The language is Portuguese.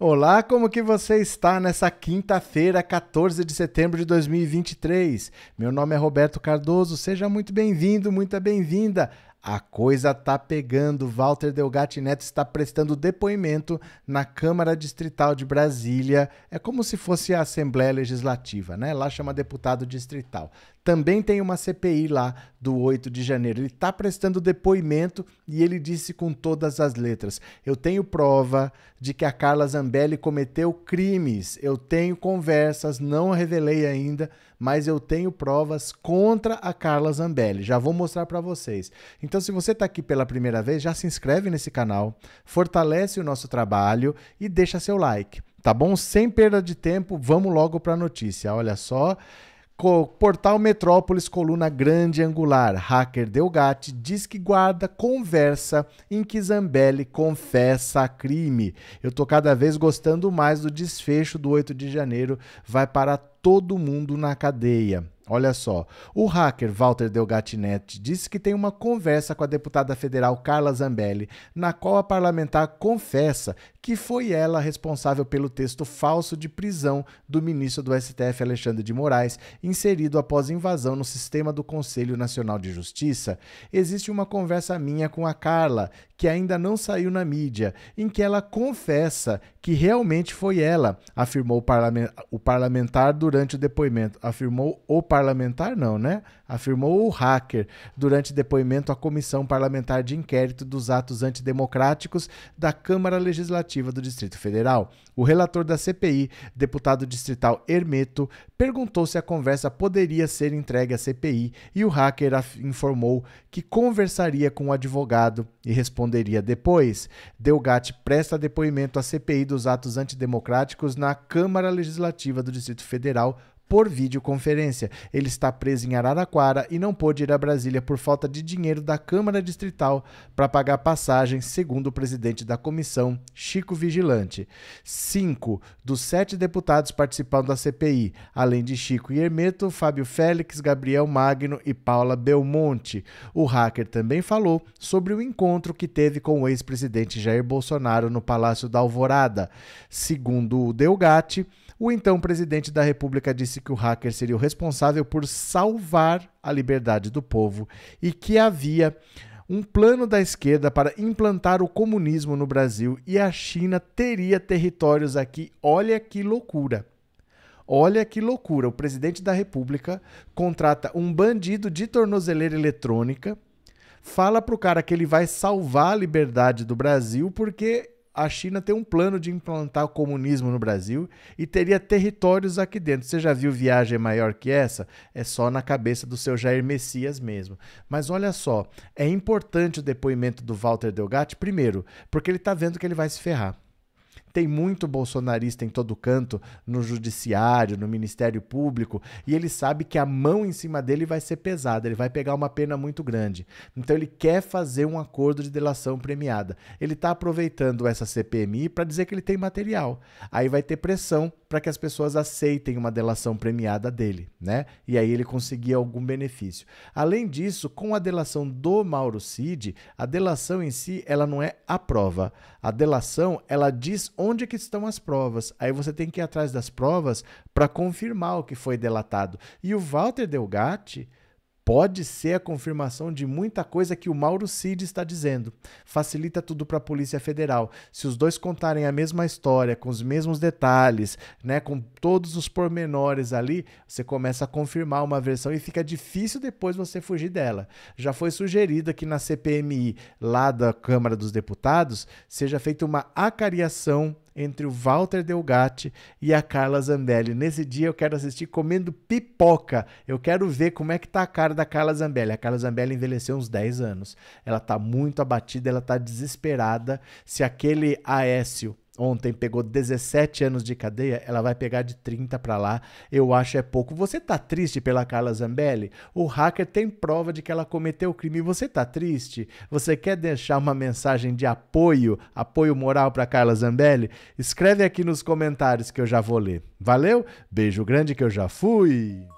Olá, como que você está nessa quinta-feira, 14 de setembro de 2023? Meu nome é Roberto Cardoso, seja muito bem-vindo, muito bem-vinda a coisa tá pegando. Walter Delgatti Neto está prestando depoimento na Câmara Distrital de Brasília. É como se fosse a Assembleia Legislativa, né? Lá chama deputado distrital. Também tem uma CPI lá do 8 de janeiro. Ele está prestando depoimento e ele disse com todas as letras: Eu tenho prova de que a Carla Zambelli cometeu crimes. Eu tenho conversas, não revelei ainda, mas eu tenho provas contra a Carla Zambelli. Já vou mostrar para vocês. Então, se você está aqui pela primeira vez, já se inscreve nesse canal, fortalece o nosso trabalho e deixa seu like, tá bom? Sem perda de tempo, vamos logo para a notícia. Olha só. Portal Metrópolis, coluna grande angular. Hacker Delgatti diz que guarda conversa em que Zambelli confessa crime. Eu tô cada vez gostando mais do desfecho do 8 de janeiro. Vai para todo mundo na cadeia. Olha só, o hacker Walter Delgatinetti disse que tem uma conversa com a deputada federal Carla Zambelli, na qual a parlamentar confessa que foi ela responsável pelo texto falso de prisão do ministro do STF Alexandre de Moraes, inserido após invasão no sistema do Conselho Nacional de Justiça. Existe uma conversa minha com a Carla, que ainda não saiu na mídia, em que ela confessa que realmente foi ela, afirmou o parlamentar durante durante o depoimento, afirmou o parlamentar, não, né? afirmou o hacker durante depoimento à Comissão Parlamentar de Inquérito dos Atos Antidemocráticos da Câmara Legislativa do Distrito Federal. O relator da CPI, deputado distrital Hermeto, perguntou se a conversa poderia ser entregue à CPI e o hacker informou que conversaria com o advogado e responderia depois. Delgatti presta depoimento à CPI dos atos antidemocráticos na Câmara Legislativa do Distrito Federal por videoconferência. Ele está preso em Araraquara e não pôde ir a Brasília por falta de dinheiro da Câmara Distrital para pagar passagem, segundo o presidente da comissão, Chico Vigilante. Cinco dos sete deputados participando da CPI, além de Chico e Hermeto, Fábio Félix, Gabriel Magno e Paula Belmonte. O hacker também falou sobre o encontro que teve com o ex-presidente Jair Bolsonaro no Palácio da Alvorada. Segundo o Delgatti, o então presidente da República disse que o hacker seria o responsável por salvar a liberdade do povo e que havia um plano da esquerda para implantar o comunismo no Brasil e a China teria territórios aqui. Olha que loucura! Olha que loucura! O presidente da República contrata um bandido de tornozeleira eletrônica, fala pro cara que ele vai salvar a liberdade do Brasil porque a China tem um plano de implantar o comunismo no Brasil e teria territórios aqui dentro. Você já viu viagem maior que essa? É só na cabeça do seu Jair Messias mesmo. Mas olha só, é importante o depoimento do Walter Delgatti, primeiro, porque ele está vendo que ele vai se ferrar. Tem muito bolsonarista em todo canto, no judiciário, no Ministério Público, e ele sabe que a mão em cima dele vai ser pesada, ele vai pegar uma pena muito grande. Então ele quer fazer um acordo de delação premiada. Ele está aproveitando essa CPMI para dizer que ele tem material. Aí vai ter pressão para que as pessoas aceitem uma delação premiada dele, né? E aí ele conseguir algum benefício. Além disso, com a delação do Mauro Cid, a delação em si, ela não é a prova. A delação, ela diz onde que estão as provas. Aí você tem que ir atrás das provas para confirmar o que foi delatado. E o Walter Delgatti pode ser a confirmação de muita coisa que o Mauro Cid está dizendo. Facilita tudo para a Polícia Federal. Se os dois contarem a mesma história, com os mesmos detalhes, né, com todos os pormenores ali, você começa a confirmar uma versão e fica difícil depois você fugir dela. Já foi sugerido que na CPMI, lá da Câmara dos Deputados, seja feita uma acariação entre o Walter Delgatti e a Carla Zambelli. Nesse dia eu quero assistir comendo pipoca. Eu quero ver como é que tá a cara da Carla Zambelli. A Carla Zambelli envelheceu uns 10 anos. Ela tá muito abatida, ela tá desesperada. Se aquele Aécio ontem pegou 17 anos de cadeia, ela vai pegar de 30 para lá. Eu acho é pouco. Você tá triste pela Carla Zambelli? O hacker tem prova de que ela cometeu o crime. Você tá triste? Você quer deixar uma mensagem de apoio, apoio moral para Carla Zambelli? Escreve aqui nos comentários que eu já vou ler. Valeu? Beijo grande que eu já fui.